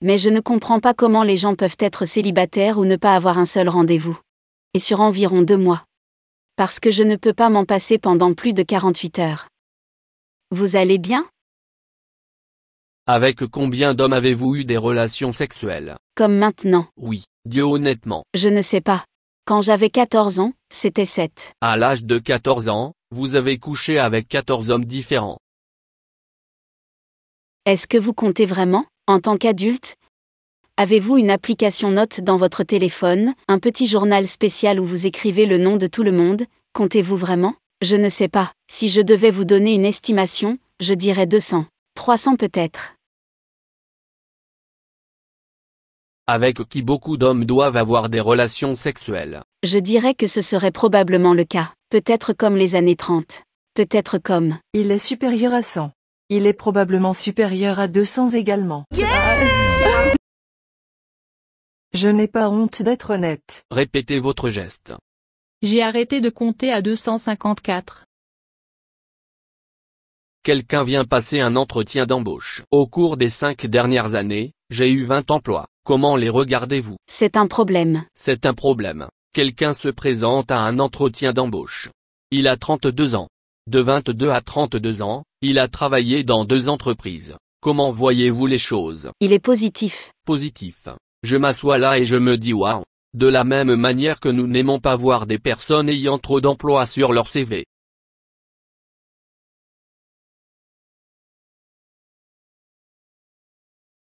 Mais je ne comprends pas comment les gens peuvent être célibataires ou ne pas avoir un seul rendez-vous. Et sur environ deux mois. Parce que je ne peux pas m'en passer pendant plus de 48 heures. Vous allez bien Avec combien d'hommes avez-vous eu des relations sexuelles Comme maintenant. Oui, Dieu honnêtement. Je ne sais pas. Quand j'avais 14 ans, c'était 7. À l'âge de 14 ans, vous avez couché avec 14 hommes différents. Est-ce que vous comptez vraiment en tant qu'adulte, avez-vous une application note dans votre téléphone, un petit journal spécial où vous écrivez le nom de tout le monde Comptez-vous vraiment Je ne sais pas. Si je devais vous donner une estimation, je dirais 200, 300 peut-être. Avec qui beaucoup d'hommes doivent avoir des relations sexuelles. Je dirais que ce serait probablement le cas, peut-être comme les années 30, peut-être comme... Il est supérieur à 100. Il est probablement supérieur à 200 également. Je n'ai pas honte d'être honnête. Répétez votre geste. J'ai arrêté de compter à 254. Quelqu'un vient passer un entretien d'embauche. Au cours des cinq dernières années, j'ai eu 20 emplois. Comment les regardez-vous C'est un problème. C'est un problème. Quelqu'un se présente à un entretien d'embauche. Il a 32 ans. De 22 à 32 ans, il a travaillé dans deux entreprises. Comment voyez-vous les choses Il est positif. Positif. Je m'assois là et je me dis waouh. De la même manière que nous n'aimons pas voir des personnes ayant trop d'emplois sur leur CV,